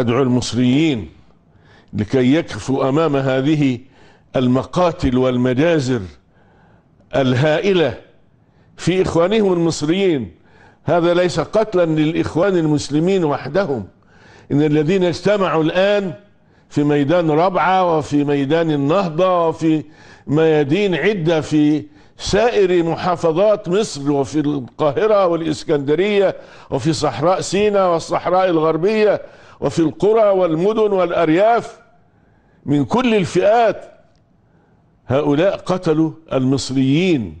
أدعو المصريين لكي يكفوا أمام هذه المقاتل والمجازر الهائلة في إخوانهم المصريين هذا ليس قتلا للإخوان المسلمين وحدهم إن الذين اجتمعوا الآن في ميدان ربعة وفي ميدان النهضة وفي ميادين عدة في سائر محافظات مصر وفي القاهرة والإسكندرية وفي صحراء سيناء والصحراء الغربية وفي القرى والمدن والأرياف من كل الفئات هؤلاء قتلوا المصريين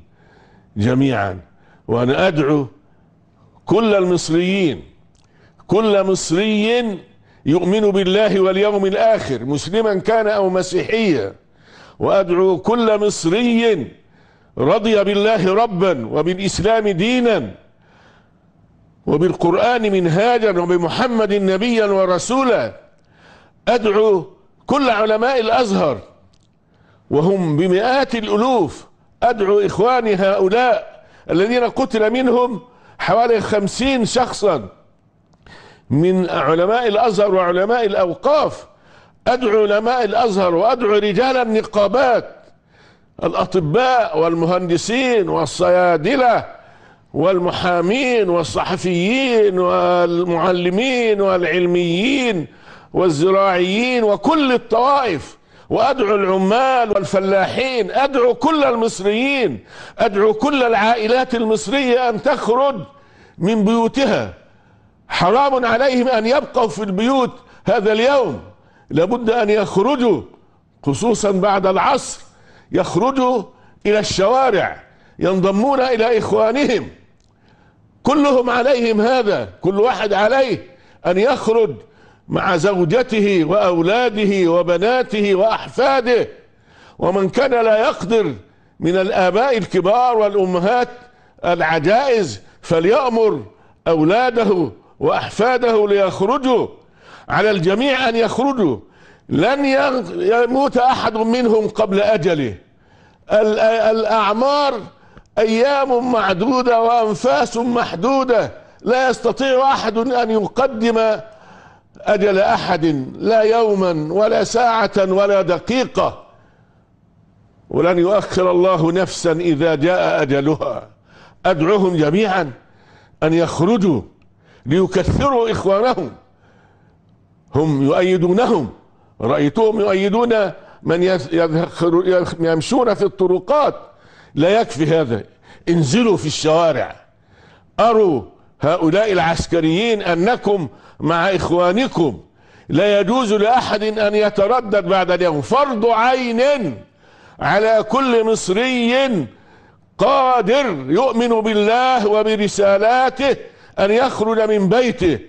جميعا وأنا أدعو كل المصريين كل مصري يؤمن بالله واليوم الآخر مسلما كان أو مسيحيا وأدعو كل مصري رضي بالله ربا وبالإسلام دينا وبالقرآن منهاجا وبمحمد نبيا ورسولا أدعو كل علماء الأزهر وهم بمئات الألوف أدعو إخواني هؤلاء الذين قتل منهم حوالي خمسين شخصا من علماء الأزهر وعلماء الأوقاف أدعو علماء الأزهر وأدعو رجال النقابات الاطباء والمهندسين والصيادله والمحامين والصحفيين والمعلمين والعلميين والزراعيين وكل الطوائف وادعو العمال والفلاحين ادعو كل المصريين ادعو كل العائلات المصريه ان تخرج من بيوتها حرام عليهم ان يبقوا في البيوت هذا اليوم لابد ان يخرجوا خصوصا بعد العصر يخرجوا إلى الشوارع ينضمون إلى إخوانهم كلهم عليهم هذا كل واحد عليه أن يخرج مع زوجته وأولاده وبناته وأحفاده ومن كان لا يقدر من الآباء الكبار والأمهات العجائز فليأمر أولاده وأحفاده ليخرجوا على الجميع أن يخرجوا لن يموت أحد منهم قبل أجله الأعمار أيام معدودة وأنفاس محدودة لا يستطيع أحد أن يقدم أجل أحد لا يوما ولا ساعة ولا دقيقة ولن يؤخر الله نفسا إذا جاء أجلها أدعوهم جميعا أن يخرجوا ليكثروا إخوانهم هم يؤيدونهم رأيتهم يؤيدون من يمشون في الطرقات لا يكفي هذا انزلوا في الشوارع أروا هؤلاء العسكريين أنكم مع إخوانكم لا يجوز لأحد أن يتردد بعد اليوم فرض عين على كل مصري قادر يؤمن بالله وبرسالاته أن يخرج من بيته